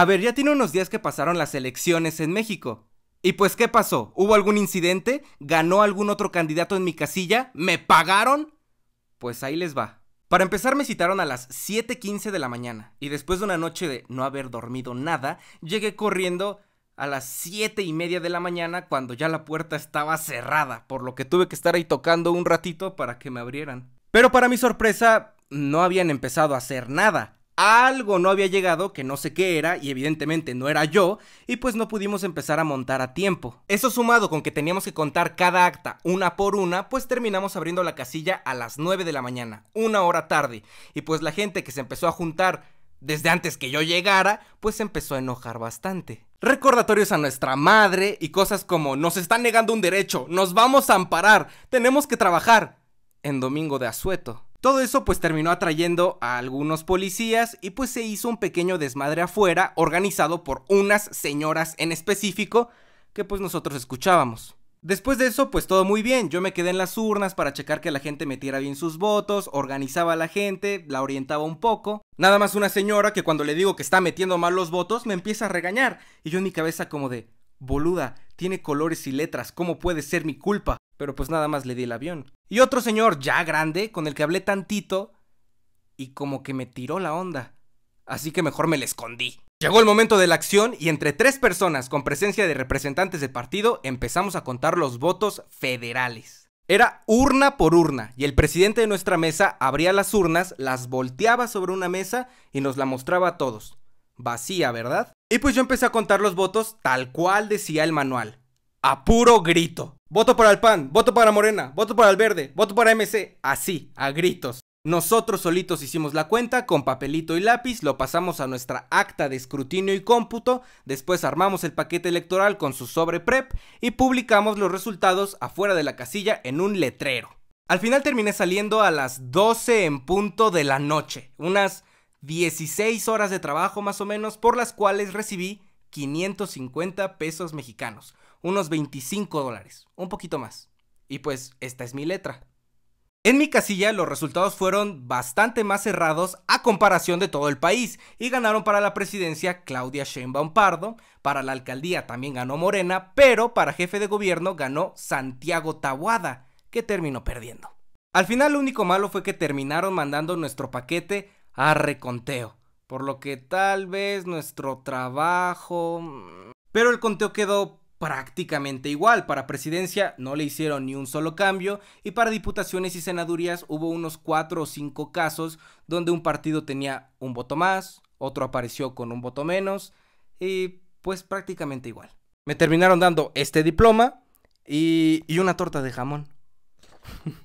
A ver, ya tiene unos días que pasaron las elecciones en México. ¿Y pues qué pasó? ¿Hubo algún incidente? ¿Ganó algún otro candidato en mi casilla? ¿Me pagaron? Pues ahí les va. Para empezar me citaron a las 7.15 de la mañana y después de una noche de no haber dormido nada, llegué corriendo a las 7.30 y media de la mañana cuando ya la puerta estaba cerrada, por lo que tuve que estar ahí tocando un ratito para que me abrieran. Pero para mi sorpresa, no habían empezado a hacer nada algo no había llegado que no sé qué era y evidentemente no era yo y pues no pudimos empezar a montar a tiempo. Eso sumado con que teníamos que contar cada acta una por una, pues terminamos abriendo la casilla a las 9 de la mañana, una hora tarde y pues la gente que se empezó a juntar desde antes que yo llegara, pues empezó a enojar bastante. Recordatorios a nuestra madre y cosas como nos están negando un derecho, nos vamos a amparar, tenemos que trabajar en domingo de asueto. Todo eso pues terminó atrayendo a algunos policías y pues se hizo un pequeño desmadre afuera organizado por unas señoras en específico que pues nosotros escuchábamos. Después de eso, pues todo muy bien. Yo me quedé en las urnas para checar que la gente metiera bien sus votos, organizaba a la gente, la orientaba un poco. Nada más una señora que cuando le digo que está metiendo mal los votos, me empieza a regañar. Y yo en mi cabeza como de, boluda, tiene colores y letras, ¿cómo puede ser mi culpa? Pero pues nada más le di el avión. Y otro señor ya grande, con el que hablé tantito, y como que me tiró la onda. Así que mejor me le escondí. Llegó el momento de la acción y entre tres personas con presencia de representantes de partido empezamos a contar los votos federales. Era urna por urna y el presidente de nuestra mesa abría las urnas, las volteaba sobre una mesa y nos la mostraba a todos. Vacía, ¿verdad? Y pues yo empecé a contar los votos tal cual decía el manual. A puro grito. Voto para el PAN, voto para Morena, voto para el Verde, voto para MC. Así, a gritos. Nosotros solitos hicimos la cuenta con papelito y lápiz, lo pasamos a nuestra acta de escrutinio y cómputo, después armamos el paquete electoral con su sobre prep y publicamos los resultados afuera de la casilla en un letrero. Al final terminé saliendo a las 12 en punto de la noche, unas 16 horas de trabajo más o menos por las cuales recibí 550 pesos mexicanos, unos 25 dólares, un poquito más. Y pues esta es mi letra. En mi casilla los resultados fueron bastante más cerrados a comparación de todo el país y ganaron para la presidencia Claudia Sheinbaum Pardo, para la alcaldía también ganó Morena, pero para jefe de gobierno ganó Santiago Tabuada, que terminó perdiendo. Al final lo único malo fue que terminaron mandando nuestro paquete a reconteo por lo que tal vez nuestro trabajo... Pero el conteo quedó prácticamente igual, para presidencia no le hicieron ni un solo cambio y para diputaciones y senadurías hubo unos cuatro o cinco casos donde un partido tenía un voto más, otro apareció con un voto menos y pues prácticamente igual. Me terminaron dando este diploma y, y una torta de jamón.